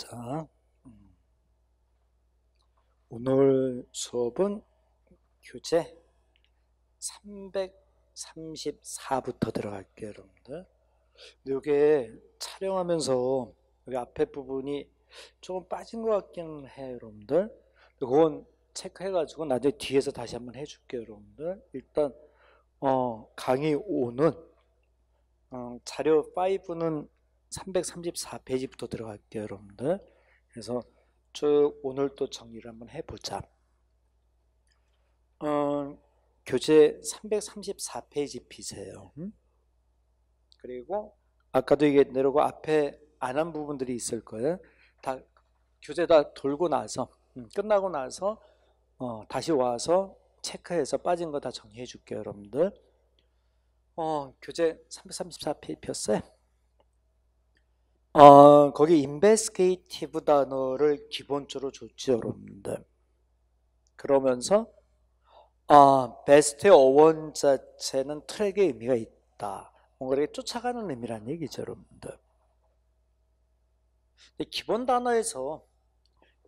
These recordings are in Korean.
자, 음. 오늘 수업은 교재 334부터 들어갈게요, 여러분들. 근데 이게 촬영하면서 여기 앞에 부분이 조금 빠진 것 같긴 해요, 여러분들. 그건 체크해가지고 나중에 뒤에서 다시 한번 해줄게요, 여러분들. 일단, 어, 강의 5는, 어, 자료 5는 334페이지부터 들어갈게요 여러분들 그래서 쭉 오늘 도 정리를 한번 해보자 어, 교재 334페이지 피세요 음? 그리고 아까도 이게 내려고 그 앞에 안 한 부분들이 있을 거예요 다 교재 다 돌고 나서 음, 끝나고 나서 어, 다시 와서 체크해서 빠진 거 다 정리해 줄게요 여러분들 어, 교재 334페이지 폈어요 어, 거기 인베스케이티브 단어를 기본적으로 줬지 여러분들. 그러면서 아, 베스트의 어원 자체는 트랙의 의미가 있다. 뭔가 이 쫓아가는 의미란 얘기죠, 여러분들. 기본 단어에서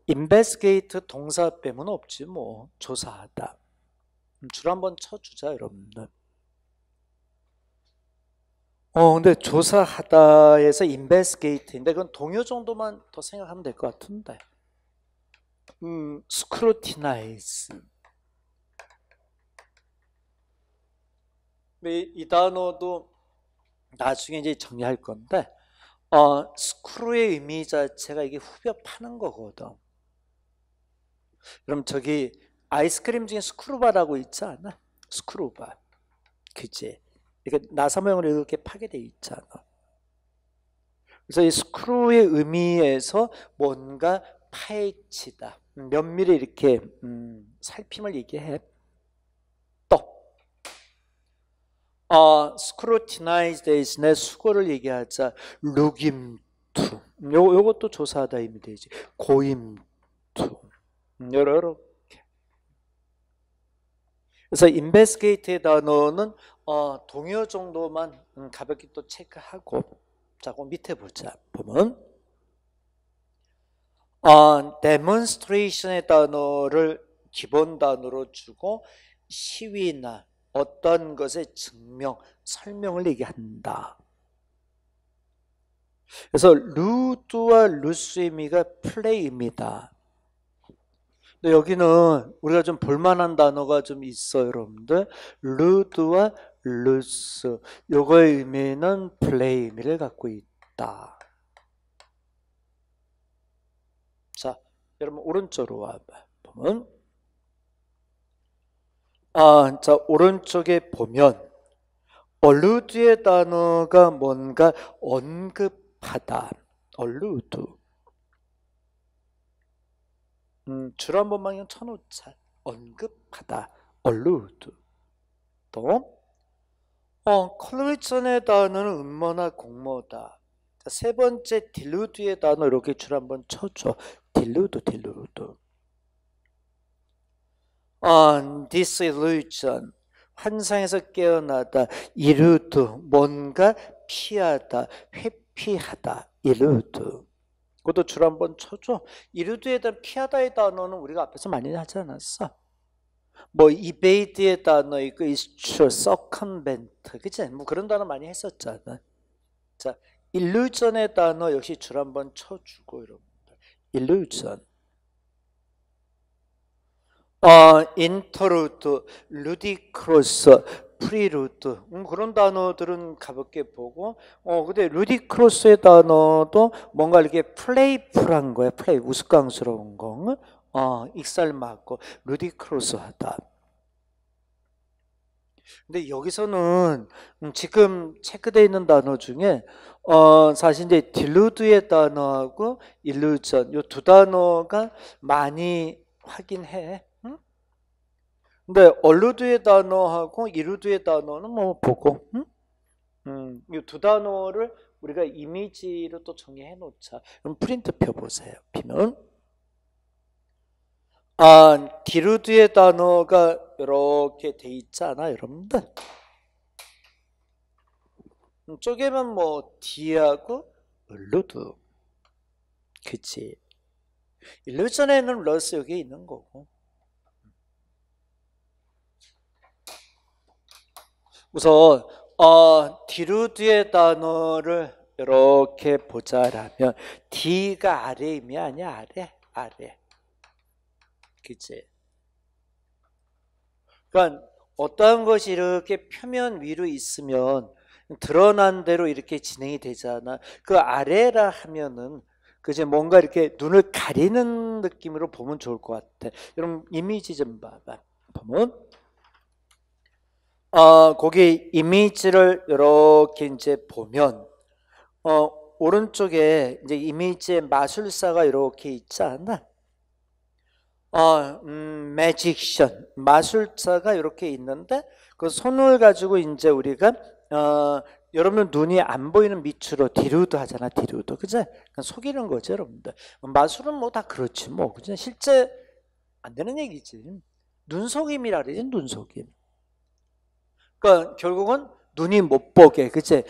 인베스게이트 동사 빼면 없지 뭐 조사하다. 음, 줄 한번 쳐주자, 여러분들. 어, 근데 조사하다에서 investigate인데 그건 동요 정도만 더 생각하면 될 것 같은데. 음, scrutinize. 이, 이 단어도 나중에 이제 정리할 건데, 어, 스크루의 의미 자체가 이게 후벼 파는 거거든. 그럼 저기 아이스크림 중에 스크루바라고 있지 않아? 스크루바. 그치? 이렇게 나사모형으로 이렇게 파괴되어 있잖아. 그래서 이 스크루의 의미에서 뭔가 파헤치다. 면밀히 이렇게 음, 살핌을 얘기해. 어, s c r u t i n i z 의 수거를 얘기하자 루김투 요, 요것도 조사하다임이 되지 고임투 음, 요렇게 그래서 i n v e s t 의 단어는 어, 동요 정도만 음, 가볍게 또 체크하고 자고 밑에 보자 보면 어, demonstration의 단어를 기본 단어로 주고 시위나 어떤 것의 증명, 설명을 얘기한다. 그래서 루드와 루스의미가 플레이입니다. 근데 여기는 우리가 좀 볼만한 단어가 좀 있어요, 여러분들. 루드와 l 스 요거의 의미는 플레이미를 갖고 있다. 자, 여러분 오른쪽으로 와 보면 아, 자 오른쪽에 보면 얼루드의 단어가 뭔가 언급하다. 얼루드. 음, 주한 번만 그냥 쳐놓자. 언급하다. 얼루드. 또 어, 컬러이션의 단어는 음모나 공모다. 자, 세 번째 딜루드의 단어 이렇게 줄 한번 쳐줘. 딜루드, 딜루드. 어, disillusion. 환상에서 깨어나다. 이루드. 뭔가 피하다. 회피하다. 이루드. 그것도 줄 한번 쳐줘. 이루드에 대한 피하다의 단어는 우리가 앞에서 많이 하지 않았어. 뭐 이베이드의 단어 있고 이슈 서컨벤트 그치? 뭐 그런 단어 많이 했었잖아. 자, 일루전의 단어 역시 줄 한번 쳐주고 여러분들. 일루전. 어, 인터루트, 루디크로스, 프리루트 음, 그런 단어들은 가볍게 보고 어 근데 루디크로스의 단어도 뭔가 이렇게 플레이풀한 거예요 플레이 우스꽝스러운 거 어, 익살맞고 루디크로스하다. 근데 여기서는 음, 지금 체크되어 있는 단어 중에 어, 사실 이제 딜루드의 단어하고 일루전 이 두 단어가 많이 확인해. 응? 근데 얼루드의 단어하고 이루드의 단어는 뭐 보고, 응? 음, 이두 단어를 우리가 이미지로 또 정리해 놓자. 그럼 프린트 펴 보세요. 피면. 아, 디루드의 단어가 이렇게 돼 있잖아, 여러분들. 쪼개면 뭐 디하고 루드, 그치? 일루전에는 러스 여기 있는 거고. 우선 어, 디루드의 단어를 이렇게 보자라면 디가 아래이면 아니야 아래 아래 그치? 그러니까 어떠한 것이 이렇게 표면 위로 있으면 드러난 대로 이렇게 진행이 되잖아. 그 아래라 하면은 그제 뭔가 이렇게 눈을 가리는 느낌으로 보면 좋을 것 같아. 여러분 이미지 좀 봐봐. 보면 어, 거기 이미지를 이렇게 이제 보면 어, 오른쪽에 이제 이미지의 마술사가 이렇게 있지 않나? 어, 음, 매직션 마술사가 이렇게 있는데 그 손을 가지고 이제 우리가 어, 여러분 눈이 안 보이는 밑으로 디루도 하잖아 디루도 그제 속이는 거죠 여러분들 마술은 뭐 다 그렇지 뭐 그제 실제 안 되는 얘기지 눈속임이라 그러지 눈속임 그러니까 결국은 눈이 못 보게 그제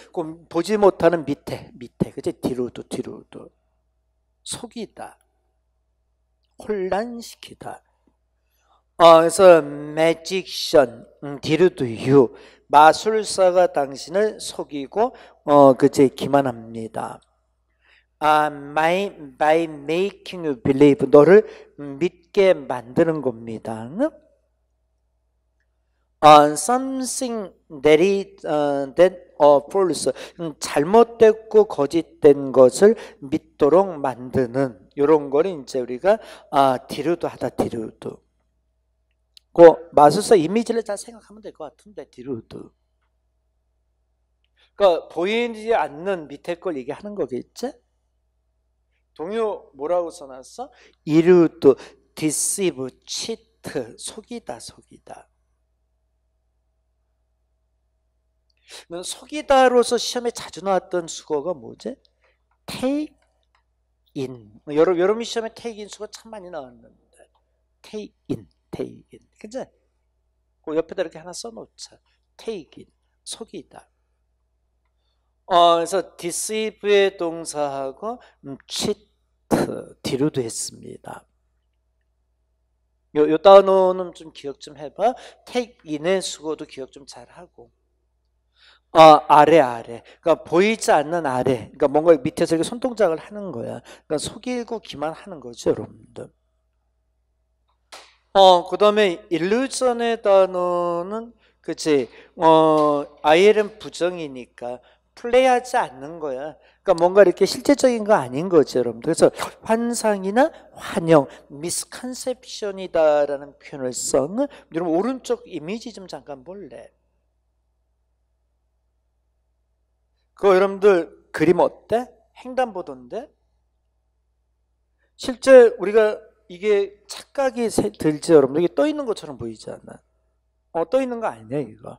보지 못하는 밑에 밑에 그제 디루도 디루도 속이다 혼란시키다. 어, 그래서 매직션, 디르두유 음, 마술사가 당신을 속이고 어, 그제 기만합니다. 아, my, by making you believe 너를 믿게 만드는 겁니다. u 어, something that is uh, that uh, false 음, 잘못됐고 거짓된 것을 믿도록 만드는 이런 거를 이제 우리가 아 디루도 하다 디루도. 그 마술사 이미지를 잘 생각하면 될 것 같은데 디루도. 그니까 보이지 않는 밑에 걸 얘기하는 거겠지? 동요 뭐라고 써놨어? 이루도 디시브 치트 속이다, 속이다. 속이다로서 시험에 자주 나왔던 수거가 뭐지? t a k 테이인 뭐 여러 여러 미션에 테이인 수가 참 많이 나왔는데 테이인 테이인 그죠? 그 옆에다 이렇게 하나 써놓자 테이인 속이다. 어, 그래서 deceive의 동사하고 음, cheat 뒤로도 했습니다. 요, 요 단어는 좀 기억 좀 해봐. take in의 수고도 기억 좀 잘하고. 어, 아래 아래. 그러니까 보이지 않는 아래. 그러니까 뭔가 밑에서 이렇게 손동작을 하는 거야. 그러니까 속이고 기만하는 거죠, 여러분들. 어, 그다음에 일루전의 단어는 그치 어, IL은 부정이니까 플레이하지 않는 거야. 그러니까 뭔가 이렇게 실제적인 거 아닌 거죠, 여러분들. 그래서 환상이나 환영, 미스컨셉션이다라는 표현을 써는 여러분 오른쪽 이미지 좀 잠깐 볼래. 그 여러분들 그림 어때? 횡단보도인데? 실제 우리가 이게 착각이 들지 여러분들 이게 떠 있는 것처럼 보이지 않나? 어, 떠 있는 거 아니냐 이거?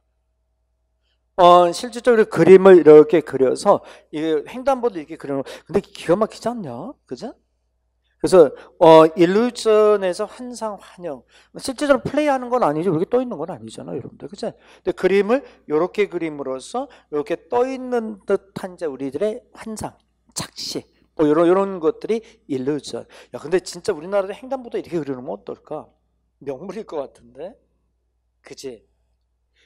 어, 실질적으로 그림을 이렇게 그려서 이 횡단보도 이렇게 그려놓은 근데 기가 막히지 않냐? 그죠? 그래서 어 일루전에서 환상 환영 실제적으로 플레이하는 건 아니죠. 이렇게 떠 있는 건 아니잖아요, 여러분들. 그죠? 근데 그림을 이렇게 그림으로써 이렇게 떠 있는 듯한 이제 우리들의 환상, 착시 뭐 이런 이런 것들이 일루전. 야, 근데 진짜 우리나라도 횡단보도 이렇게 그리는건 어떨까? 명물일 것 같은데, 그지?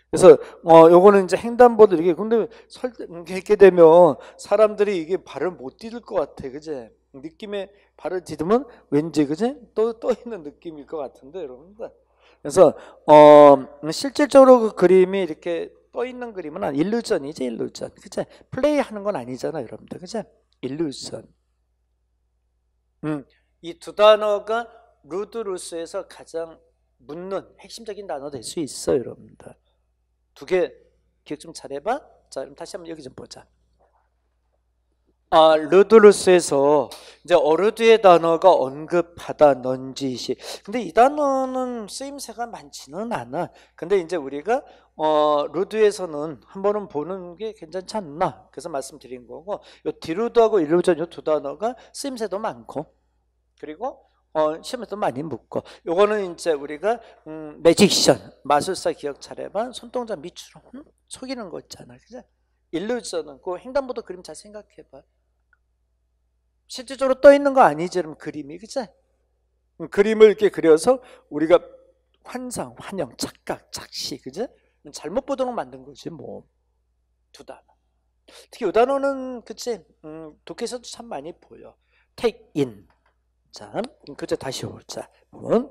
그래서 어 요거는 이제 횡단보도 이렇게 근데 설 이렇게 되면 사람들이 이게 발을 못 디딜 것 같아, 그지? 느낌에 발을 디디면 왠지 그지 또떠 있는 느낌일 것 같은데 여러분들. 그래서 어 실질적으로 그 그림이 이렇게 떠 있는 그림은 한 일루전이지 일루전. 그치? 플레이하는 건 아니잖아 여러분들. 그치? 일루전. 음. 이두 단어가 루드루스에서 가장 묻는 핵심적인 단어 될 수 있어 여러분들. 두 개 기억 좀 잘해봐. 자, 그럼 다시 한번 여기 좀 보자. 아, 르드루스에서 이제 어르드의 단어가 언급하다 넌지시. 근데 이 단어는 쓰임새가 많지는 않아. 근데 이제 우리가 어, 루드에서는 한 번은 보는 게 괜찮지 않나. 그래서 말씀드린 거고, 요 디루드하고 일루전 요 두 단어가 쓰임새도 많고, 그리고 어, 시험에도 많이 묻고, 요거는 이제 우리가 음, 매직션, 마술사 기억 차례만 손동작 밑으로 속이는 거 있잖아. 그죠? 일루전은 그 횡단보도 그림 잘 생각해봐. 실제적으로떠 있는 거 아니지? 그럼 그림이 그치? 음, 그림을 이렇게 그려서 우리가 환상, 환영, 착각, 착시 그지? 잘못 보도록 만든 거지 뭐두단 특히 이 단어는 그치? 음, 독해서도 참 많이 보여. take in. 자, 음, 그제 다시 오자. 보 음.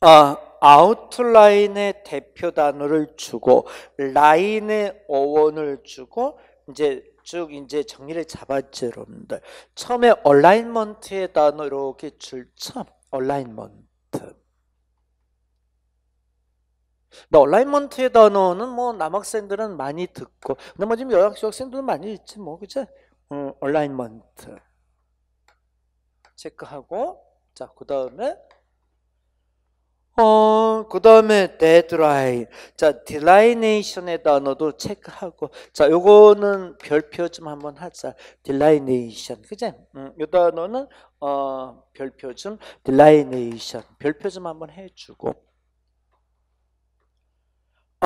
아, 아웃라인의 대표 단어를 주고 라인의 어원을 주고 이제 쭉 이제 정리를 잡았죠, 여러분들. 처음에 얼라인먼트의 단어 이렇게 줄참 얼라인먼트. 근 얼라인먼트의 단어는 뭐 남학생들은 많이 듣고, 근데 뭐 지금 여학생들은 많이 있지 뭐 그죠? 음, 얼라인먼트 체크하고 자그 다음에 어, 그 다음에 데드라인. 자, 딜라이네이션의 단어도 체크하고. 자, 요거는 별표 좀 한번 하자. 딜라이네이션. 그제? 음, 요 단어는, 어, 별표 좀, 딜라이네이션. 별표 좀 한번 해주고.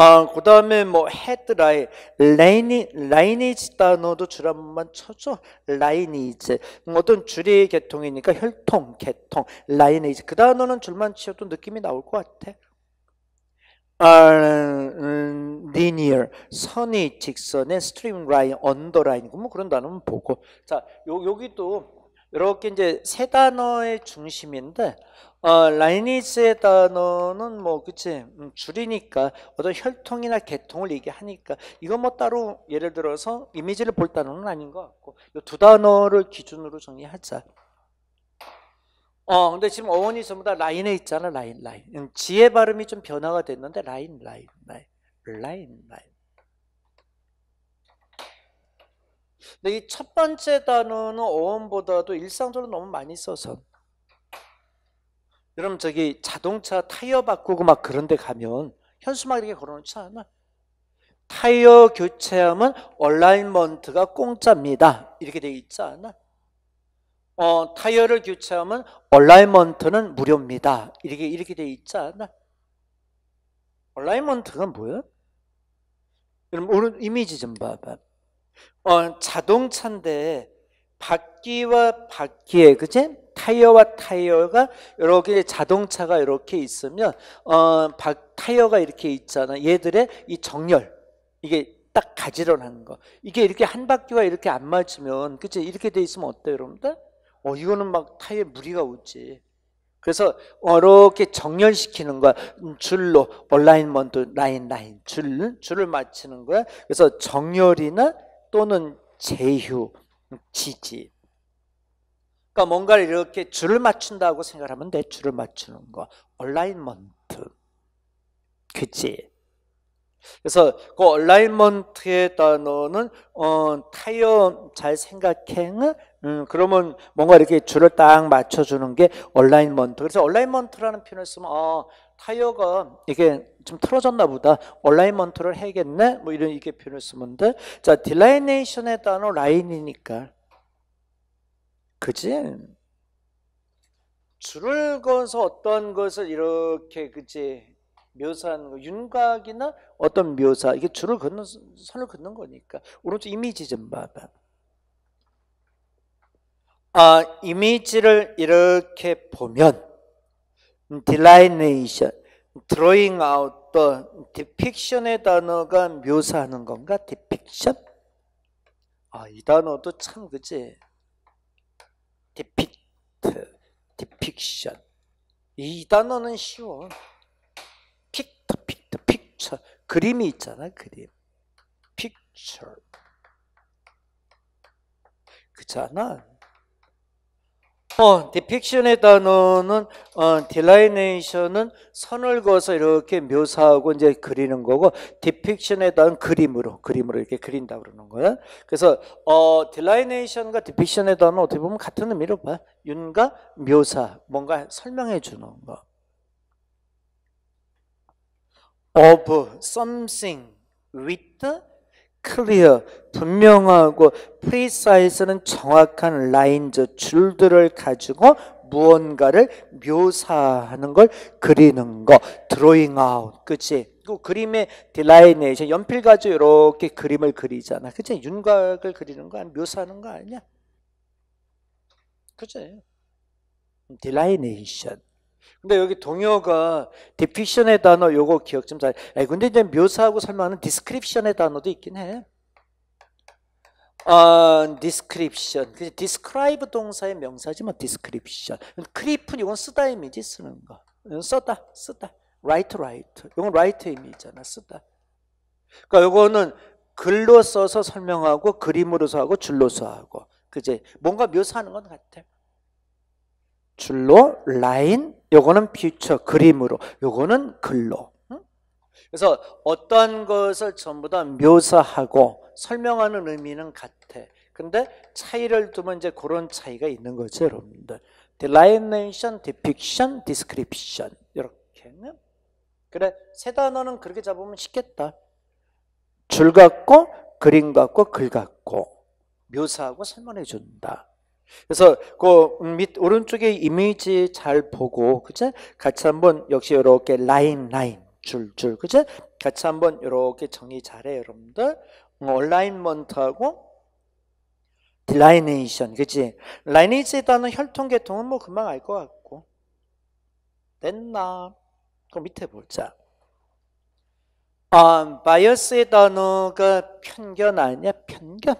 아, 그 다음에 뭐 헤드라인, 라이니 라이니지 단어도 줄 한 번만 쳐줘. 라이니지. 어떤 줄이 계통이니까 혈통, 계통, 라이니지. 그 단어는 줄만 치워도 느낌이 나올 것 같아. 아, 음, l i 선이 직선의 스트림 라인, 언더라인, 뭐 그런 단어는 보고. 자, 요, 여기도 이렇게 이제 세 단어의 중심인데 어, 라이니즈의 단어는 뭐 그치 음, 줄이니까 어떤 혈통이나 계통을 얘기하니까 이건 뭐 따로 예를 들어서 이미지를 볼 단어는 아닌 것 같고 이두 단어를 기준으로 정리하자. 어 근데 지금 어원이 전부 다 라인에 있잖아 라인 라인. 음, 지의 발음이 좀 변화가 됐는데 라인 라인 라인 라인 라인. 근데 이 첫 번째 단어는 어원보다도 일상적으로 너무 많이 써서 여러분 저기 자동차 타이어 바꾸고 막 그런 데 가면 현수막 이렇게 걸어놓지 않아 타이어 교체하면 얼라인먼트가 공짜입니다 이렇게 돼 있지 않아 어, 타이어를 교체하면 얼라인먼트는 무료입니다 이렇게 이렇게 돼 있지 않아 얼라인먼트가 뭐야? 여러분 오늘 이미지 좀 봐봐 어, 자동차인데 바퀴와 바퀴에 그지 타이어와 타이어가 이렇게 자동차가 이렇게 있으면 어, 바, 타이어가 이렇게 있잖아. 얘들의 이 정렬 이게 딱 가지런한 거. 이게 이렇게 한 바퀴와 이렇게 안 맞으면 그치 이렇게 돼 있으면 어때요, 여러분들? 어, 이거는 막 타이어 무리가 오지. 그래서 이렇게 정렬시키는 거야. 음, 줄로 얼라인먼트 라인 라인 줄 줄을 맞추는 거야. 그래서 정렬이나 또는 제휴, 지지. 그러니까 뭔가를 이렇게 줄을 맞춘다고 생각하면 돼. 줄을 맞추는 거. 얼라인먼트. 그치? 그래서 그 얼라인먼트의 단어는 어, 타이어 잘 생각해. 음, 그러면 뭔가 이렇게 줄을 딱 맞춰주는 게 얼라인먼트. 그래서 얼라인먼트라는 표현을 쓰면 어, 타이어가 이게 좀 틀어졌나 보다. 얼라인먼트를 해야겠네. 뭐 이런 이게 표현을 쓰면 돼. 자, 딜라이네이션에 따른 라인이니까. 그지? 줄을 그어서 어떤 것을 이렇게 그지 묘사하는 거 윤곽이나 어떤 묘사 이게 줄을 긋는 선을 긋는 거니까 오른쪽 이미지 좀 봐봐. 아 이미지를 이렇게 보면 delineation, drawing out the depiction의 단어가 묘사하는 건가? depiction? 아, 이 단어도 참 그지? depict, depiction. 이 단어는 쉬워. pict, pict, picture. 그림이 있잖아, 그림. picture. 그잖아. 어, 디픽션의 단어는 어, 딜라이네이션은 선을 그어서 이렇게 묘사하고 이제 그리는 거고 디픽션의 단어 그림으로 그림으로 이렇게 그린다 그러는 거야. 그래서 어, 딜라이네이션과 디픽션의 단어 어떻게 보면 같은 의미로 봐. 윤과 묘사 뭔가 설명해 주는 거. of something with 클리어 분명하고 프리사 c i 는 정확한 라인저 줄들을 가지고 무언가를 묘사하는 걸 그리는 거 드로잉 아웃 그치? 그 그림의 디라이네이션 연필 가지고 이렇게 그림을 그리잖아 그치? 윤곽을 그리는 거 아니야? 묘사하는 거 아니야? 그치? 디라이네이션 근데 여기 동요가 디픽션의 단어 요거 기억 좀 잘. 에 근데 이제 묘사하고 설명하는 디스크립션의 단어도 있긴 해. 어, d e s c r 그 d e s c r i 동사의 명사지 뭐 d e s c r 크리프 이건 쓰다 이미지 쓰는 거. 써다, 쓰다. write, w 이건 write 의잖아 쓰다. 그러니까 이거는 글로 써서 설명하고 그림으로서 하고 줄로서 하고. 그제 뭔가 묘사하는 건 같아. 줄로 라인 요거는 퓨처 그림으로 요거는 글로 그래서 어떤 것을 전부 다 묘사하고 설명하는 의미는 같아 근데 차이를 두면 이제 그런 차이가 있는 거죠 여러분들 delineation, depiction, description 이렇게 는 그래 세 단어는 그렇게 잡으면 쉽겠다 줄 같고 그림 같고 글 같고 묘사하고 설명해 준다 그래서 그 밑 오른쪽에 이미지 잘 보고 그치 같이 한번 역시 이렇게 라인 라인 줄줄 그치 같이 한번 이렇게 정리 잘해 여러분들 얼라인먼트하고 디라이네이션 그지? 라이네이지에 따른 혈통계통은 뭐 금방 알 것 같고 됐나? 그 밑에 보자 아, 바이어스에 따른 그 편견 아니야? 편견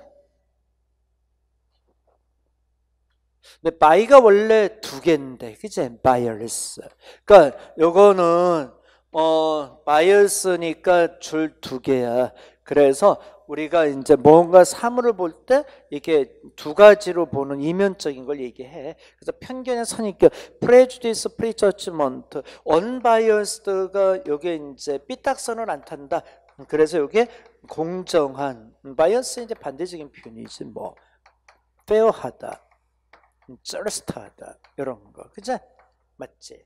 근데 by가 원래 두 개인데, 그치? bias. 그니까 요거는 어 bias니까 줄 두 개야. 그래서 우리가 이제 뭔가 사물을 볼 때 이렇게 두 가지로 보는 이면적인 걸 얘기해. 그래서 편견의 선입견, prejudice, prejudgment, unbiased가 여기에 이제 삐딱선을 안 탄다. 그래서 요게 공정한, bias 이제 반대적인 표현이지 뭐, f a 하다 쩔스타다 이런 거 그죠? 맞지?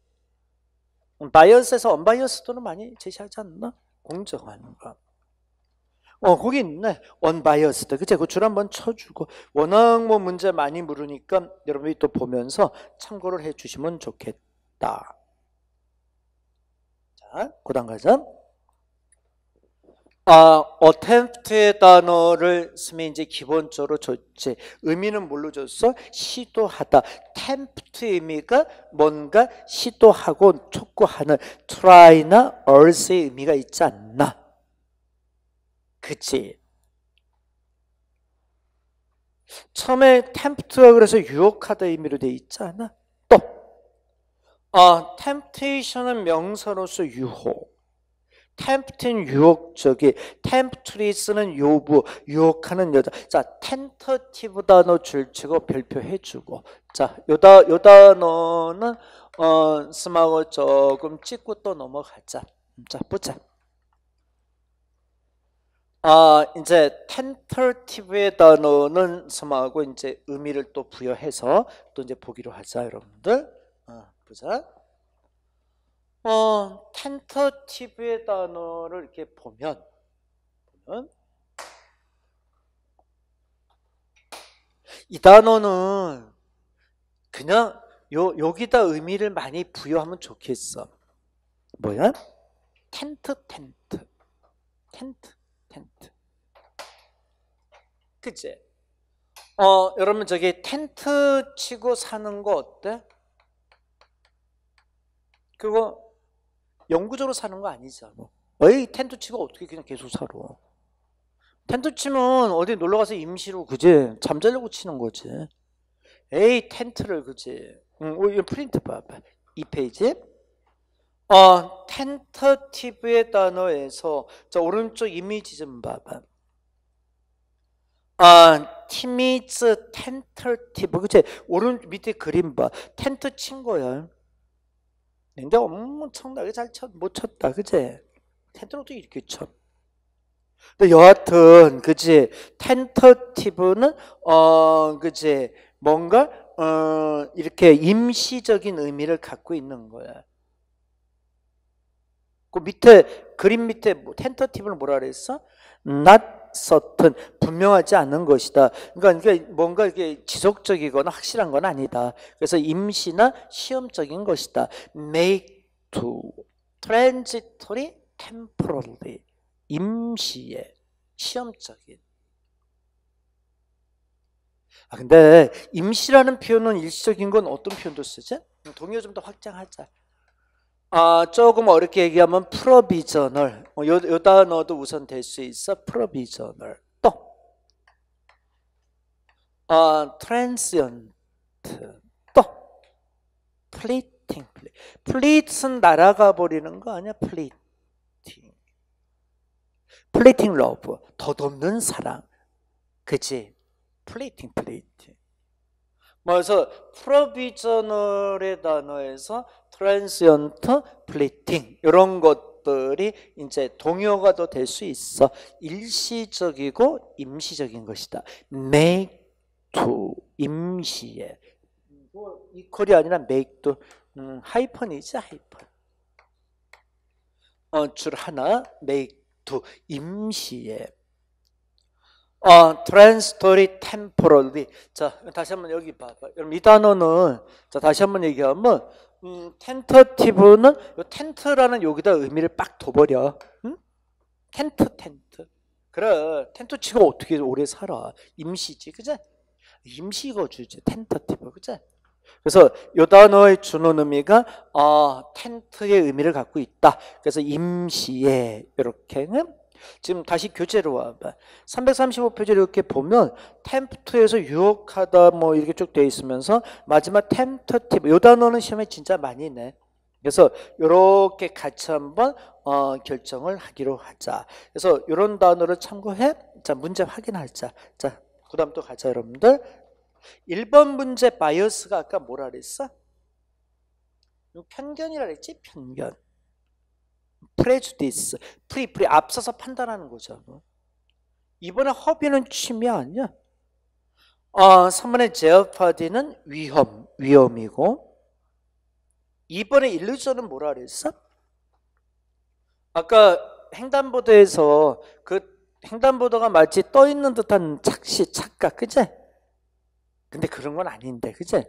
음, 바이어스에서 언바이어스도는 많이 제시하지 않나? 공정한 거. 어, 거기 있네. 언바이어스드. 그치? 그줄 한번 쳐주고. 워낙 뭐 문제 많이 물으니까 여러분이 또 보면서 참고를 해 주시면 좋겠다. 자, 고단과정. 아, attempt의 단어를 쓰면 이제 기본적으로 좋지. 의미는 뭘로 줬어? 시도하다. tempt 의미가 뭔가 시도하고 촉구하는 try나 urge의 의미가 있지 않나? 그치? 처음에 tempt가 그래서 유혹하다 의미로 돼 있지 않아? 또, 아, temptation은 명사로서 유혹. 템프트는 유혹 저기 템프트리 쓰는 요부, 유혹하는 여자. 자, 텐터티브 단어 줄치고 별표해주고. 자, 요다, 요 단어는, 어, 스마고 조금 찍고 또 넘어가자. 자, 보자. 아, 이제 텐터티브의 단어는 스마고 이제 의미를 또 부여해서 또 이제 보기로 하자, 여러분들. 어, 보자. 어, 텐터티브의 단어를 이렇게 보면, 보면 이 단어는 그냥 요, 여기다 의미를 많이 부여하면 좋겠어. 뭐야? 텐트, 텐트. 텐트, 텐트. 그치? 어, 여러분 저기 텐트 치고 사는 거 어때? 그거 영구적으로 사는 거아니죠아 어이 텐트 치고 어떻게 그냥 계속 살아. 텐트 치면 어디 놀러 가서 임시로 그지 잠자려고 치는 거지. 에이 텐트를 그지. 응, 어, 이 프린트 봐봐. 이 페이지. 어, 텐터티브의 단어에서 자 오른쪽 이미지 좀 봐봐. 아, 티미즈 텐터티브 그치? 오른 밑에 그림 봐. 텐트 친 거야. 근데 엄청나게 뭐, 뭐 잘 쳤, 못 쳤다, 그제? 텐트를 어 이렇게 쳐? 근데 여하튼, 그지? 텐터티브는, 어, 그지? 뭔가, 어, 이렇게 임시적인 의미를 갖고 있는 거야. 그 밑에, 그림 밑에 뭐, 텐터티브를 뭐라 그랬어? Not 같았 분명하지 않은 것이다. 그러니까 뭔가 이게 지속적이거나 확실한 건 아니다. 그래서 임시나 시험적인 것이다. make to transitory temporarily 임시의 시험적인 아 근데 임시라는 표현은 일시적인 건 어떤 표현도 쓰지? 동요 좀더 확장하자. 아, 조금 어렵게 얘기하면 프로비저널 어, 요, 요 단어도 우선 될 수 있어 프로비저널 또 아, 트랜시언트 또 플리팅 플리. 플리릿는 날아가 버리는 거 아니야 플리팅 플리팅 러브 더없는 사랑 그치 플리팅 플리팅 그래서 프로비저널의 단어에서 트랜스언트 플리팅 이런 것들이 이제 동요가 도될 수 있어. 일시적이고 임시적인 것이다. make to 임시에 이콜이 뭐 아니라 make to 음, 하이퍼니지하이퍼 어, 줄 하나 make to 임시에 어, transitory temporary. 자, 다시 한번 여기 봐봐. 여러분, 이 단어는, 자, 다시 한번 얘기하면, 음, 텐터티브는 텐트라는 여기다 의미를 빡 둬버려. 응? 텐트 텐트. 그래 텐트 치고 어떻게 오래 살아? 임시지, 그죠? 임시거 주지 텐터티브, 그죠? 그래서 요 단어의 주는 의미가 어, 텐트의 의미를 갖고 있다. 그래서 임시에 이렇게는 지금 다시 교재로 와. 335페이지 이렇게 보면 템프트에서 유혹하다 뭐 이렇게 쭉 되어 있으면서 마지막 템터티브 요 단어는 시험에 진짜 많이 내. 그래서 요렇게 같이 한번 어, 결정을 하기로 하자. 그래서 요런 단어를 참고해. 자 문제 확인하자. 자 그다음 또 가자 여러분들. 1번 문제 바이어스가 아까 뭐라 그랬어? 편견이라 그랬지? 편견. 프레주디스, 프리 프리 앞서서 판단하는 거죠. 이번에 허비는 취미아니야 어, 3번에 제어파디는 위험, 위험이고 이번에 일루전은 뭐라 그랬어? 아까 횡단보도에서 그 횡단보도가 마치 떠있는 듯한 착시, 착각, 그제? 근데 그런 건 아닌데, 그제?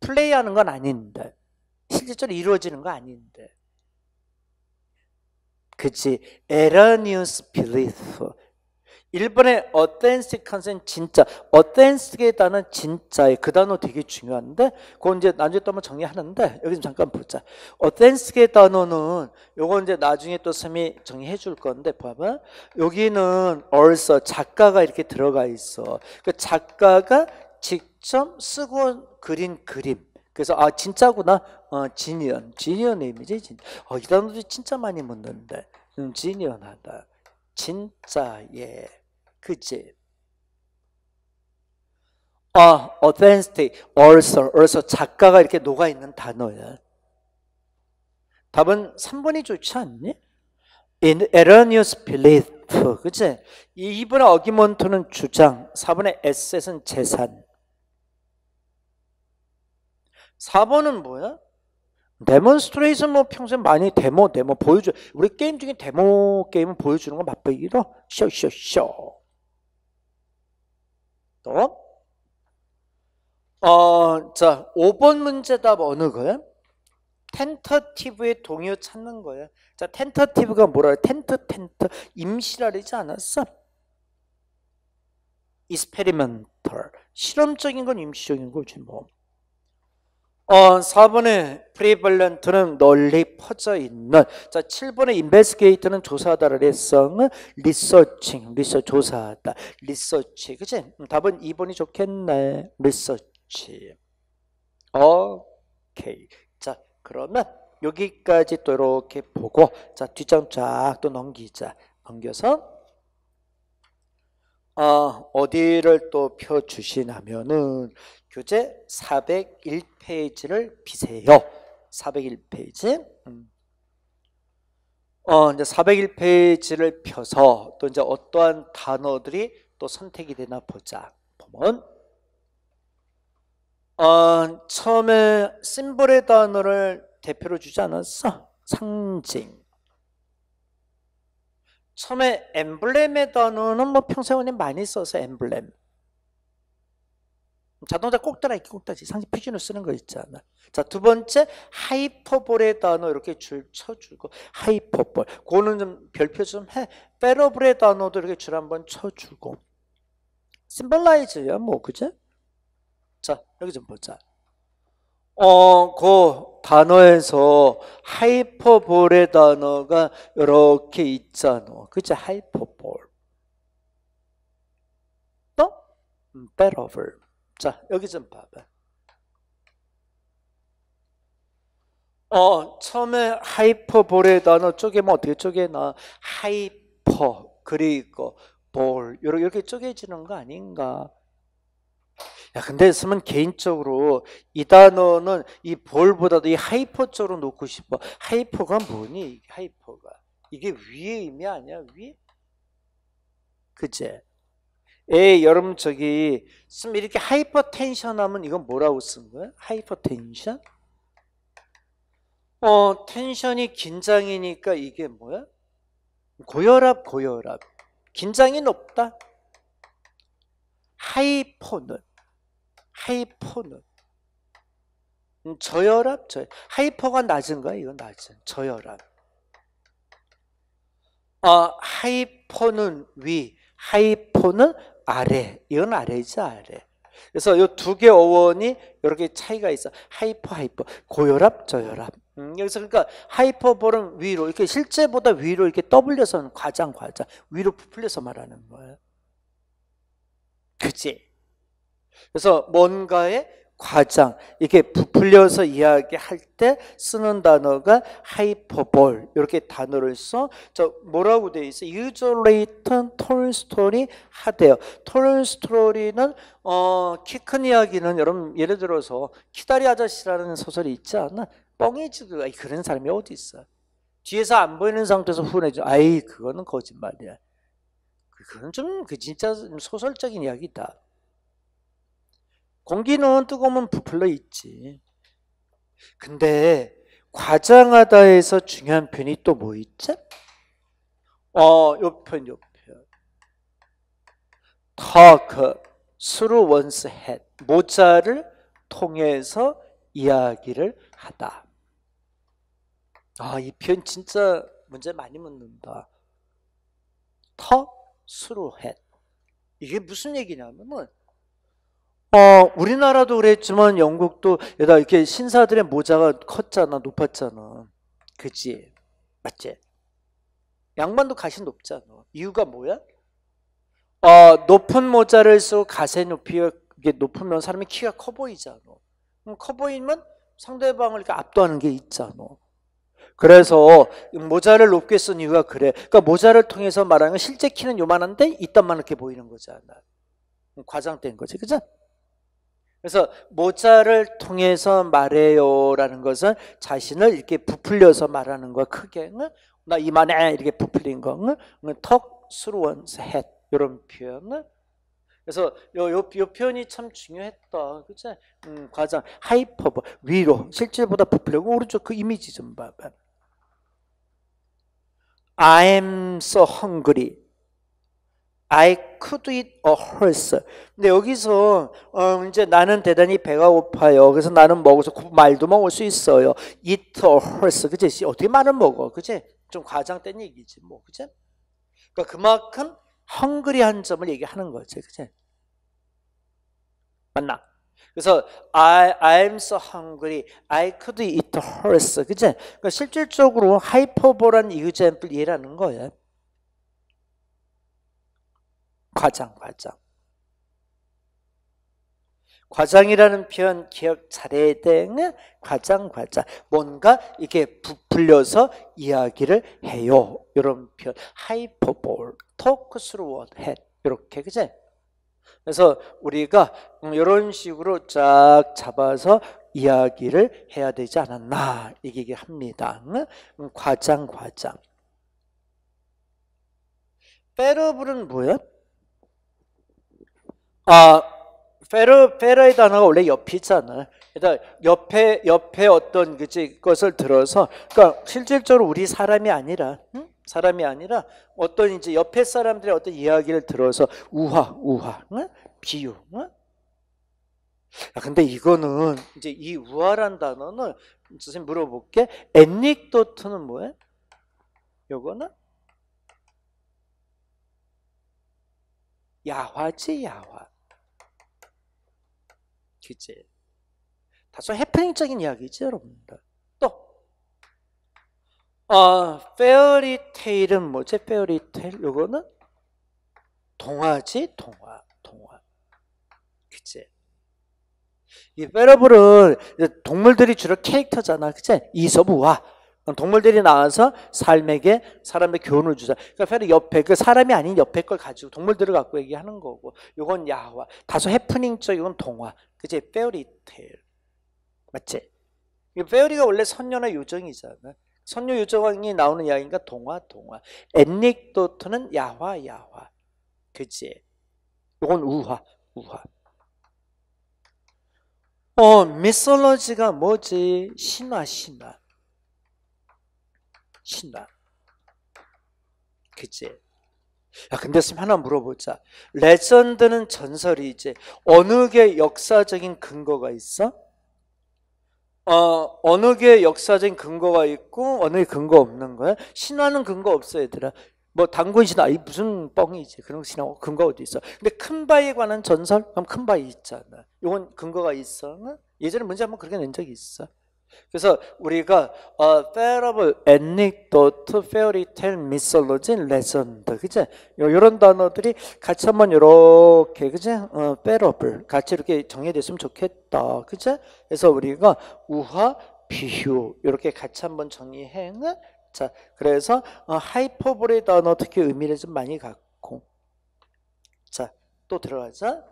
플레이하는 건 아닌데 실질적으로 이루어지는 거 아닌데 그치 erroneous belief 일본의 authentic concept 진짜 authentic의 단어 진짜의 그 단어 되게 중요한데 그건 이제 나중에 또 한번 정리하는데 여기 좀 잠깐 보자 authentic의 단어는 요건 이제 나중에 또 쌤이 정리해 줄 건데 봐봐 여기는 a l s 작가가 이렇게 들어가 있어 그 작가가 직접 쓰고 그린 그림 그래서 아 진짜구나 어, 진연 진연의 미지 진. 어, 이 단어도 진짜 많이 묻는데 음, 진연하다 진짜예 그지 아 어, a u t h e n t i c also also 작가가 이렇게 녹아 있는 단어야 답은 3번이 좋지 않니? in erroneous belief 그지 2번의 어기먼트는 주장 4번의 에셋은 재산 4번은 뭐야? 데몬스트레이션 뭐 평소에 많이 데모 데모 보여줘 우리 게임 중에 데모 게임은 보여주는 거맛보기도 쇼쇼쇼 또 어, 자, 5번 문제답 어느 거야? 텐터티브의 동요 찾는 거야. 자, 텐터티브가 뭐라 해? 텐트, 텐트. 임시랄이지 않았어? 이스페리멘털. 실험적인 건 임시적인 거지, 뭐. 어, 4번에 프리밸런트는 널리 퍼져 있는 자 7번에 인베스게이트는 조사하다를 했어 리서칭 리서 조사하다 리서치 그치? 음, 답은 2번이 좋겠네 리서치 오케이 자 그러면 여기까지 또 이렇게 보고 자 뒷장 쫙또 넘기자 넘겨서 어, 어디를 또 펴주시냐면은 교재 401페이지를 비세요. 401페이지. 음. 어, 이제 401페이지를 펴서 또 이제 어떠한 단어들이 또 선택이 되나 보자. 보면 어, 처음에 심볼의 단어를 대표로 주지 않았어. 상징. 처음에 엠블렘의 단어는 뭐 평소에 많이 써서 엠블렘. 자동차 꼭따라리기 꼭다지 상식 표준을 쓰는 거 있잖아. 자, 두 번째 하이퍼볼의 단어 이렇게 줄 쳐주고 하이퍼볼. 그거는 좀 별표 좀 해. 페러블의 단어도 이렇게 줄 한번 쳐주고. 심벌라이즈야 뭐 그죠? 자, 여기 좀 보자. 어, 그 단어에서 하이퍼볼의 단어가 이렇게 있잖아. 그치? 하이퍼볼. 또? 배러블. 음, 자, 여기 좀 봐봐. 어, 처음에 하이퍼볼의 단어 쪼개면 어떻게 쪼개나? 하이퍼, 그리고 볼, 이렇게 쪼개지는 거 아닌가? 야, 근데 쓰면 개인적으로 이 단어는 이 볼보다도 이 하이퍼 쪽으로 놓고 싶어. 하이퍼가 뭐니? 하이퍼가. 이게 위의 의미 아니야? 위? 그제? 에 여러분 저기 쓰 이렇게 하이퍼텐션 하면 이건 뭐라고 쓴 거야? 하이퍼텐션? 어 텐션이 긴장이니까 이게 뭐야? 고혈압 고혈압 긴장이 높다 하이퍼는 하이퍼는 음, 저혈압 저 하이퍼가 낮은 거 이건 낮은 저혈압 어 아, 하이퍼는 위 하이퍼 토는 아래. 이건 아래죠 아래. 그래서 이 두개 어원이 이렇게 차이가 있어. 하이퍼 하이퍼. 고혈압 저혈압. 음, 여기서 그러니까 하이퍼볼은 위로 이렇게 실제보다 위로 이렇게 떠블려서 과장 과장 위로 부풀려서 말하는 거예요. 그지? 그래서 뭔가의 과장 이게 부, 풀려서 이야기할 때 쓰는 단어가 하이퍼볼 이렇게 단어를 써. 저 뭐라고 돼 있어? 유저레이턴 톨스토리 하대요. 톨스토리는 어, 키 큰 이야기는 여러분 예를 들어서 키다리 아저씨라는 소설이 있지 않나? 뻥이지 그 그런 사람이 어디 있어? 뒤에서 안 보이는 상태에서 후내죠. 아이 그거는 거짓말이야. 그건 좀그 진짜 소설적인 이야기다. 공기는 뜨거우면 부풀러 있지. 근데 과장하다에서 중요한 표현이 또 뭐 있지? 어, 요 표현, 요 표현. talk through one's head. 모자를 통해서 이야기를 하다. 아, 이 표현 진짜 문제 많이 묻는다. talk through head. 이게 무슨 얘기냐면은 어, 우리나라도 그랬지만 영국도 여다 이렇게 신사들의 모자가 컸잖아, 높았잖아. 그지? 맞지? 양반도 가시 높잖아. 이유가 뭐야? 어, 높은 모자를 쓰고 가세 높이가 높으면 사람이 키가 커 보이잖아. 커 보이면 상대방을 이렇게 압도하는 게 있잖아. 그래서 모자를 높게 쓴 이유가 그래. 그러니까 모자를 통해서 말하는 실제 키는 요만한데 이딴만 이렇게 보이는 거잖아. 과장된 거지, 그죠? 그래서 모자를 통해서 말해요라는 것은 자신을 이렇게 부풀려서 말하는 거 크게 나 이만해 이렇게 부풀린 거 턱스루원스 햇 이런 표현을 그래서 요, 요, 요, 표현이 참 중요했다. 그치? 음, 과장, 하이퍼버, 위로, 실제보다 부풀려고 오른쪽 그 이미지 좀 봐봐. I am so hungry. I could eat a horse. 근데 여기서 어, 이제 나는 대단히 배가 고파요. 그래서 나는 먹어서 말도 먹을 수 있어요. Eat a horse. 그치? 어떻게 말을 먹어? 그치? 좀 과장된 얘기지 뭐. 그치? 그러니까 그만큼 헝그리한 점을 얘기하는 거지. 그치? 맞나? 그래서 I, I'm so hungry. I could eat a horse. 그치? 그러니까 실질적으로 하이퍼보란 이유제플 이해라는 거예요. 과장, 과장. 과장이라는 표현 기억 잘해야 되 과장, 과장. 뭔가 이게 부풀려서 이야기를 해요. 이런 표현. 하이퍼볼, 토크스루원 해. 이렇게, 그제? 그래서 우리가 이런 음, 식으로 쫙 잡아서 이야기를 해야 되지 않았나 이게 합니다. 음, 과장 과장. 빼러블은 뭐야? 아, 페르, 페라의 단어가 원래 옆이잖아요. 일단 옆에 옆에 어떤 그지 것을 들어서 그러니까 실질적으로 우리 사람이 아니라 응? 사람이 아니라 어떤 이제 옆에 사람들의 어떤 이야기를 들어서 우화 우화 응? 비유 응? 아, 근데 이거는 이제 이 우화란 단어는 선생님 물어볼게 엔닉도트는 뭐예요? 요거는 야화지 야화 규제. 다소 해프닝적인 이야기죠, 여러분들. 또, 어, 페어리테일은 뭐지? 페어리테일, 요거는 동화지, 동화, 동화. 규제. 이 페러블은 동물들이 주로 캐릭터잖아, 그치? 이서부와 동물들이 나와서 삶에게 사람의 교훈을 주자. 그러니까 옆에 그 사람이 아닌 옆에 걸 가지고 동물들을 갖고 얘기하는 거고. 이건 야화. 다소 해프닝적 이건 동화. 그지? 페어리테일. 맞지? 페어리가 원래 선녀나 요정이잖아. 선녀 요정이 나오는 이야기니까 동화 동화. 엔닉도트는 야화 야화. 그지? 이건 우화 우화. 어, 미솔로지가 뭐지? 신화 신화. 신랑. 그치? 야, 근데 지금 하나 물어보자. 레전드는 전설이지. 어느 게 역사적인 근거가 있어? 어, 어느 게 역사적인 근거가 있고, 어느 게 근거 없는 거야? 신화는 근거 없어, 얘들아. 뭐, 단군 신화, 이 무슨 뻥이지. 그런 신화, 근거 어디 있어? 근데 큰 바에 관한 전설? 그럼 큰 바위 있잖아. 이건 근거가 있어. 예전에 문제 한번 그렇게 낸 적이 있어. 그래서 우리가 어, fable, anecdote, fairy tale, m y t o l o g y legend, 그제 요런 단어들이 같이 한번 요렇게 그제 어, f a b l 같이 이렇게 정해졌으면 좋겠다, 그제? 그래서 우리가 우화, 비유 요렇게 같이 한번 정의해는 자, 그래서 어, 하이퍼볼의 단어 특히 의미를 좀 많이 갖고 자, 또 들어가자.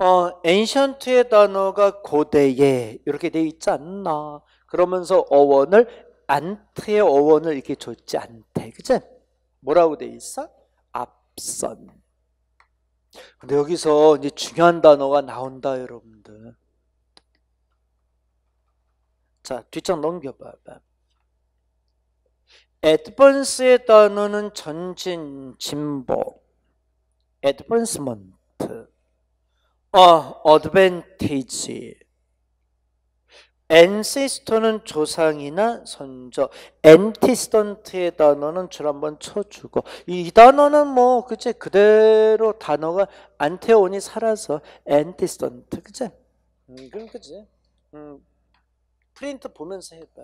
어, ancient의 단어가 고대에 이렇게 되어 있지 않나. 그러면서 어원을 안테의 어원을 이렇게 줬지 않대. 그치? 뭐라고 되어 있어? 앞선. 근데 여기서 이제 중요한 단어가 나온다, 여러분들. 자, 뒷장 넘겨봐봐. advance의 단어는 전진, 진보, advancement. 어, advantage. ancestor는 조상이나 선조, antecedent의 단어는 줄 한번 쳐주고 이 단어는 뭐 그치 그대로 단어가 안테온이 살아서 antecedent 그치? 음, 그럼 그치? 음, 프린트 보면서 해봐.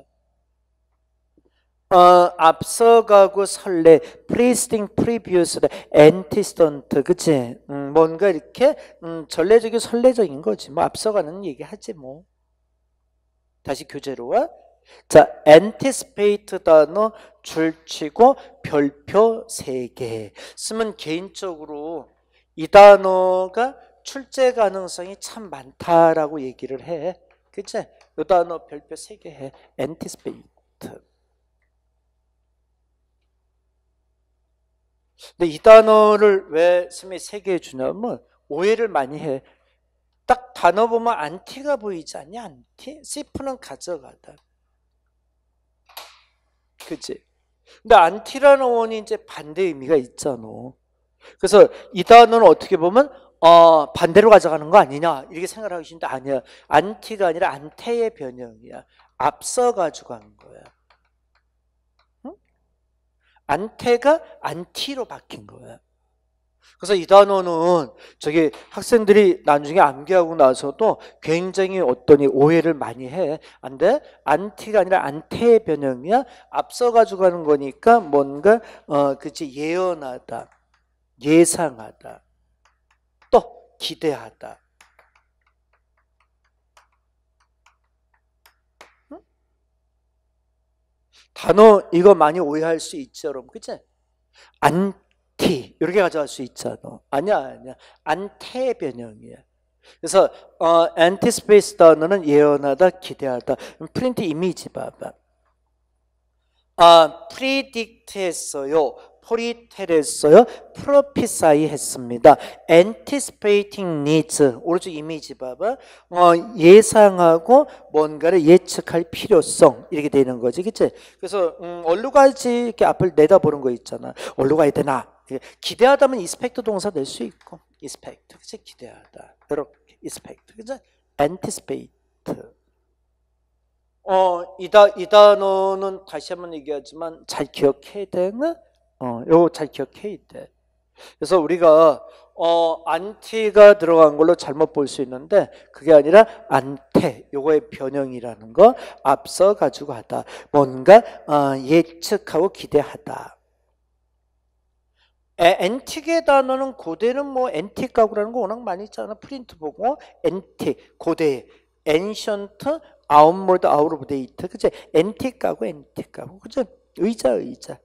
어, 앞서가고 설레, preceding, previous, antecedent, 그치? 음, 뭔가 이렇게 음, 전례적인 설레적인 거지. 뭐 앞서가는 얘기 하지 뭐. 다시 교재로 와. 자, anticipate 단어 줄치고 별표 세개 쓰면 개인적으로 이 단어가 출제 가능성이 참 많다라고 얘기를 해. 그치? 이 단어 별표 세개 해. anticipate. 근데 이 단어를 왜 스미 세개 주냐면 오해를 많이 해. 딱 단어 보면 안티가 보이지 않냐? 안티? 시프는 가져가다. 그치? 근데 안티라는 원이 이제 반대 의미가 있잖아. 그래서 이 단어는 어떻게 보면 어, 반대로 가져가는 거 아니냐 이렇게 생각하시는데 아니야 안티가 아니라 안테의 변형이야 앞서 가지고 간 안테가 안티로 바뀐 거예요. 그래서 이 단어는 저기 학생들이 나중에 암기하고 나서도 굉장히 어떤 오해를 많이 해. 안 돼? 안티가 아니라 안테의 변형이야. 앞서 가지고 가는 거니까 뭔가 어 그치 예언하다. 예상하다. 또 기대하다. 단어 이거 많이 오해할 수 있죠, 여러분. 그치? 안티 이렇게 가져갈 수 있잖아. 아니야, 아니야. 안테 변형이야. 그래서 어, anticipate 단어는 예언하다, 기대하다. 프린트 이미지 봐봐. 아, predict했어요. 포리테레스요 프로피사이 했습니다. anticipating needs 오른쪽 이미지 봐봐 어, 예상하고 뭔가를 예측할 필요성 이렇게 되는 거지 그치? 그래서 음, 얼루가지 이렇게 앞을 내다보는 거 있잖아 얼루가야 되나 기대하다면 이스펙트 동사 될 수 있고 이스펙트 그치? 기대하다 이렇게 이스펙트 그치? anticipate 어, 이, 다, 이 단어는 다시 한번 얘기하지만 잘 기억해야 되는 어, 요거 잘 기억해 이때. 그래서 우리가 어, 안티가 들어간 걸로 잘못 볼 수 있는데 그게 아니라 안테 요거의 변형이라는 거 앞서 가지고 하다 뭔가 어, 예측하고 기대하다 에, 앤틱의 단어는 고대는 뭐엔틱 가구라는 거 워낙 많이 있잖아 프린트 보고 엔틱 고대 엔션트 아웃몰드 아우르브데이트 그치 엔틱 가구 엔틱 가구 그치 의자 의자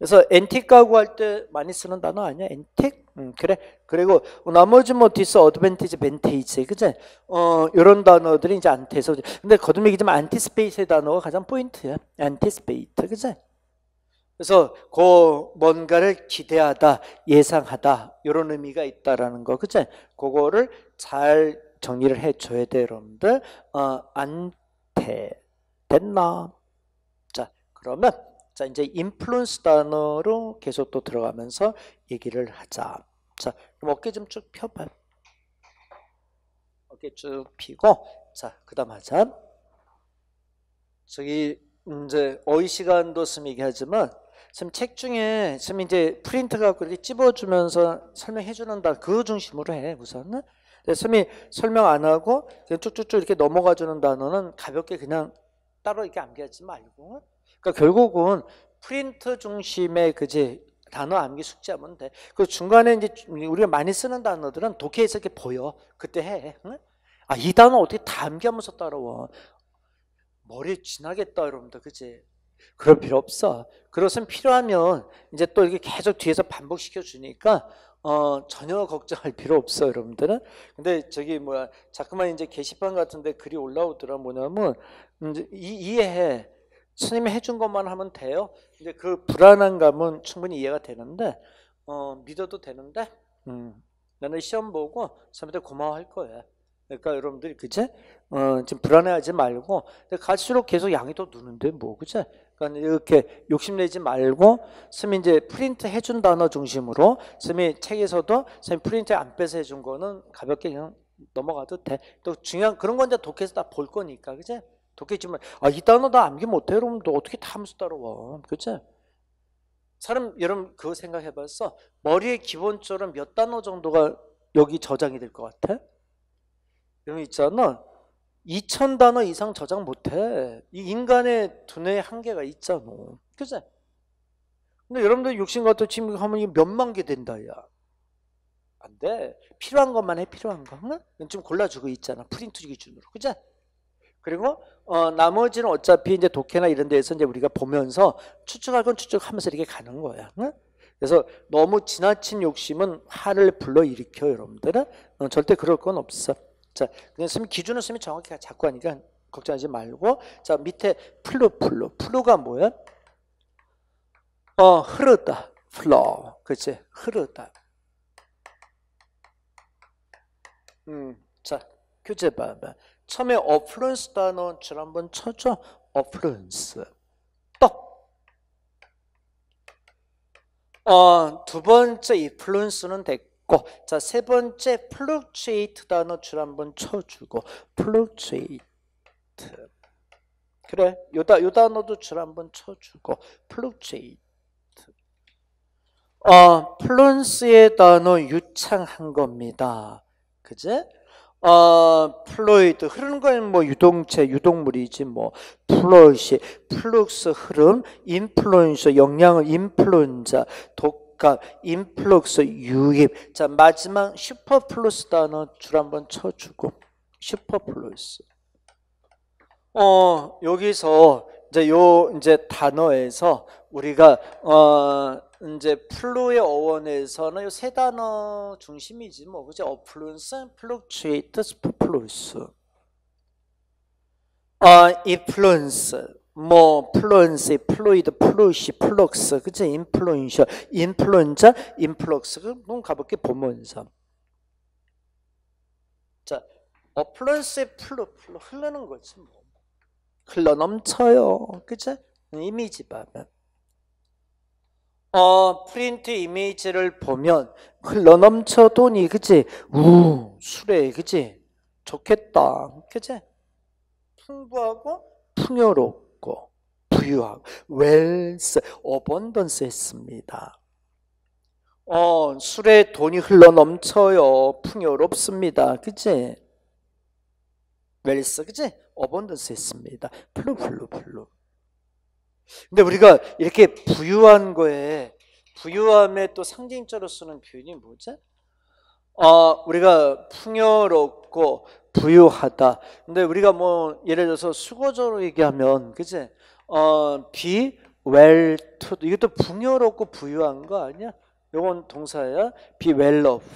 그래서 엔틱가고할때 많이 쓰는 단어 아니야? 엔틱 음, 그래. 그리고 나머지 뭐 디스 어드밴티지 벤테이지 그지? 어, 요런 단어들이 이제 안티에서 근데 거듭얘기 좀 안티스페이스의 단어가 가장 포인트야. 안티스페이트. 그지? 그래서 그 뭔가를 기대하다, 예상하다 이런 의미가 있다라는 거, 그치? 그거를 잘 정리를 해줘야 돼, 여러분들. 어, 안테 됐나? 자, 그러면 자, 이제 인플루언스 단어로 계속 또 들어가면서 얘기를 하자. 자, 그럼 어깨 좀 쭉 펴봐. 어깨 쭉펴고 자, 그 다음 하자. 저기, 이제, 어휘 시간도 쓰면 얘기하지만, 지금 책 중에, 지금 이제 프린트 갖고 이렇게 찝어주면서 설명해주는다. 그 중심으로 해, 우선은. 선생님이 설명 안 하고 그냥 쭉쭉쭉 이렇게 넘어가 주는 단어는 가볍게 그냥 따로 이렇게 암기하지 말고 그러니까 결국은 프린트 중심의 그지 단어 암기 숙제하면 돼. 그 중간에 이제 우리가 많이 쓰는 단어들은 독해에서 이렇게 보여. 그때 해. 응? 아, 이 단어 어떻게 다 암기하면서 따라와. 머리 에 지나겠다, 여러분들. 그지? 그럴 필요 없어. 그것은 필요하면 이제 또 이렇게 계속 뒤에서 반복시켜 주니까 어, 전혀 걱정할 필요 없어, 여러분들은. 근데 저기 뭐야, 자꾸만 이제 게시판 같은데 글이 올라오더라 뭐냐면 음, 이제 이, 이해해. 스님이 해준 것만 하면 돼요. 이제 그 불안한 감은 충분히 이해가 되는데 어, 믿어도 되는데 음, 나는 시험 보고 선배들 고마워할 거예요. 그러니까 여러분들이 그제 어, 지금 불안해하지 말고 갈수록 계속 양이 더 느는데 뭐 그제 그러니까 이렇게 욕심내지 말고 스님이 제 프린트 해준 단어 중심으로 스님 책에서도 스님 프린트 안 빼서 해준 거는 가볍게 그냥 넘어가도 돼. 또 중요한 그런 건 이제 독해서 다 볼 거니까 그제 도끼지만 아이 단어 도 암기 못해 여러분 너 어떻게 탐수 따라와 그치? 사람 여러분 그거 생각해봤어? 머리에 기본적으로 몇 단어 정도가 여기 저장이 될 것 같아? 여러분 있잖아 2천 단어 이상 저장 못해 이 인간의 두뇌의 한계가 있잖아 그치? 근데 여러분들 육신 같은 지금 하면 몇 만 개 된다 야 안돼 필요한 것만 해 필요한 거 응? 좀 골라주고 있잖아 프린트 기 준으로 그치? 그리고 어, 나머지는 어차피 이제 독해나 이런 데에서 이제 우리가 보면서 추측할 건 추측하면서 이렇게 가는 거야. 응? 그래서 너무 지나친 욕심은 화를 불러일으켜 여러분들은 어, 절대 그럴 건 없어. 자, 그냥 선 기준을 쓰면 정확히 자꾸 하니까 걱정하지 말고 자 밑에 플루 플루 플루가 뭐야? 어 흐르다 플로 그렇지 흐르다. 음자 교재 봐봐. 처음에 어플런스 단어줄 한 번 쳐줘. 어플런스. 떡. 어, 두 번째 이플루스는 됐고 자, 세 번째 플루트에이트 단어 줄 한 번 쳐주고 플루트에이트. 그래. 요다 요 단어도 줄 한 번 쳐주고 플루트에이트. 어, 플론스의 단어 유창한 겁니다. 그제? 어, 플로이드 흐르는 건뭐 유동체, 유동물이지 뭐 플로시, 플룩스 흐름, 인플루언서 영향을 인플루언자, 독감, 인플룩스 유입. 자 마지막 슈퍼플루스 단어 줄 한번 쳐주고 슈퍼플루스. 어 여기서 이제 요 이제 단어에서 우리가 어 이제 플루의 어원에서는 세 단어 중심이지 뭐 그죠? 어플루언스, 플룩트레이트, 스프플루스. 어, 인플루언스, 뭐 플루언스, 플루이드, 플루시, 플럭스, 그죠? 인플루언셜, 인플루언자, 인플럭스. 그럼 가볍게 보면서. 자, 어플루언스의 플루, 플루 흐르는 거지 뭐. 흘러 넘쳐요, 그죠? 이미지 봐면. 어, 프린트 이미지를 보면 흘러넘쳐 돈이 그치? 우 술에 그치? 좋겠다 그치? 풍부하고 풍요롭고 부유하고 웰스 어번던스 했습니다 어 술에 돈이 흘러넘쳐요 풍요롭습니다 그치? 웰스 그치? 어번던스 했습니다 플루플루플루 근데 우리가 이렇게 부유한 거에 부유함의 또 상징자로 쓰는 표현이 뭐죠? 어, 아, 우리가 풍요롭고 부유하다. 근데 우리가 뭐 예를 들어서 수거적으로 얘기하면 그지? 어, be well to 이것도 풍요롭고 부유한 거 아니야? 요건 동사야. be well off.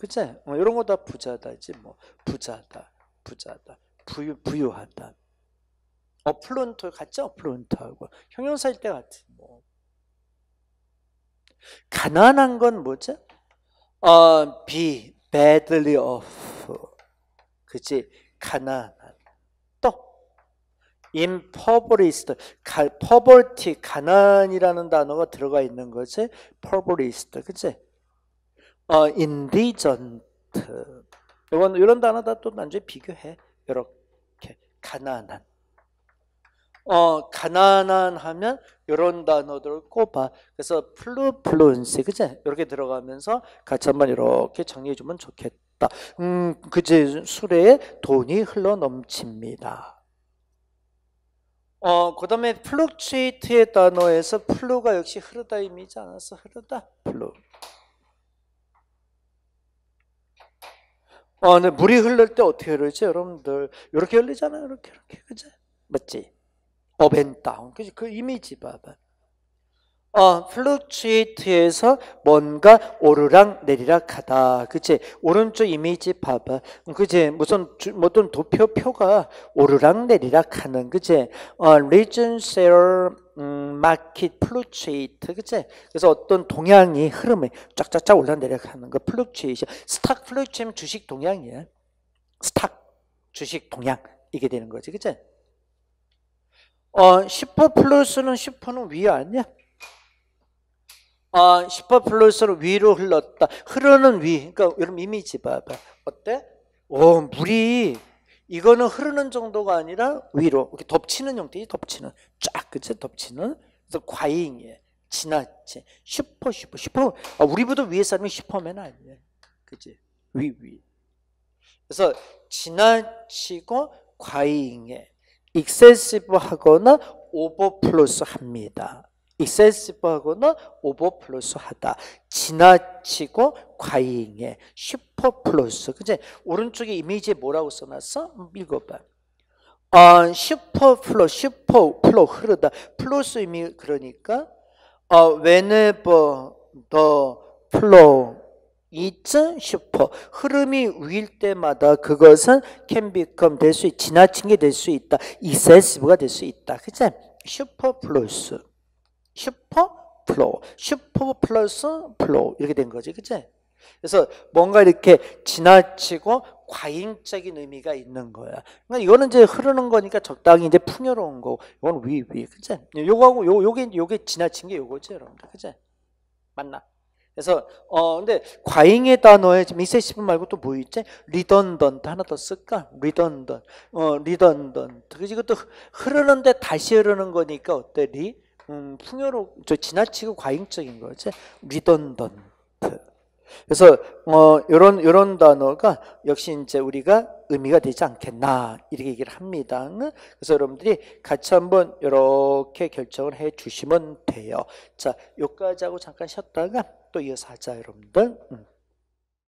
그지? 어, 뭐 이런 거 다 부자다지 뭐 부자다. 부자다. 부유 부유하다. 어플런트 같죠? 어플런트하고 형용사일 때 같지 뭐. 가난한 건 뭐죠? 어, be badly off. 그치? 가난한. 또 impoverished. poverty, 가난이라는 단어가 들어가 있는 거지? poverished. 그치? 어, indigent. 이건, 이런 단어 다또 나중에 비교해. 이렇게. 가난한. 어, 가난한하면 이런 단어들을 꼽아. 그래서 플루 플루언시 그제 이렇게 들어가면서 같이 한번 이렇게 정리해 주면 좋겠다. 음, 그제 술에 돈이 흘러 넘칩니다. 어, 그 다음에 플룩트레이트의 단어에서 플루가 역시 흐르다 의미지 않아서 흐르다 플루. 어, 근데 물이 흐를 때 어떻게 흐르지, 여러분들? 이렇게 흘리잖아요, 이렇게 이렇게 그죠? 맞지? up a n 그래그 이미지 봐봐. 어, 플루트에이트에서 뭔가 오르락 내리락 하다. 그치? 오른쪽 이미지 봐봐. 그치? 무슨, 주, 어떤 도표표가 오르락 내리락 하는, 그치? 어, r e g i o 음, 마켓 플루트 t 이트 그치? 그래서 어떤 동향이 흐름에 쫙쫙쫙 올라 내리락 하는 거. 플루트 c 이 u 스탁 플루트 s 이 o 주식 동향이야. s t o 주식 동향. 이게 되는 거지. 그치? 어, 10% 플러스는 10%는 위 아니야? 어, 10% 플러스는 위로 흘렀다. 흐르는 위. 그러니까 여러분 이미지 봐봐. 어때? 오, 물이 이거는 흐르는 정도가 아니라 위로 이렇게 덮치는 형태지 덮치는 쫙 그치 덮치는 그래서 과잉이에 지나치 슈퍼 슈퍼 슈퍼 아, 우리보다 위에 사람이 슈퍼맨 아니에 그치 위위 그래서 지나치고 과잉에 익세시브하거나 오버플러스합니다. 익세시브하거나 오버플러스하다. 지나치고 과잉해. 슈퍼플러스. 그치? 오른쪽에 이미지에 뭐라고 써놨어? 읽어봐. 어, 슈퍼플러, 슈퍼플러 흐르다. 플러스 의미 그러니까 어, whenever the flow 이든 슈퍼 흐름이 위일 때마다 그것은 can become 될수 있, 지나친 게 될 수 있다. excessive가 될 수 있다. 그치? 슈퍼 플러스 슈퍼 플로 슈퍼 플러스 플로 이렇게 된 거지. 그치? 그래서 뭔가 이렇게 지나치고 과잉적인 의미가 있는 거야. 그러니까 이거는 이제 흐르는 거니까 적당히 이제 풍요로운 거. 이건 위 위. 그죠 요거하고 요 요게 요게 지나친 게 요거지, 여러분들. 그죠 맞나? 그래서 어 근데 과잉의 단어에 지금 인세시브 말고 또 뭐 있지? 리던던트 하나 더 쓸까? 리던던 어 리던던트 이것도 흐르는데 다시 흐르는 거니까 어때? 리 음, 풍요로저 지나치고 과잉적인 거지? 리던던트 그래서 뭐 이런 이런 단어가 역시 이제 우리가 의미가 되지 않겠나 이렇게 얘기를 합니다. 그래서 여러분들이 같이 한번 이렇게 결정을 해 주시면 돼요. 자, 여기까지 하고 잠깐 쉬었다가 또 이어서 하자 여러분들. 음.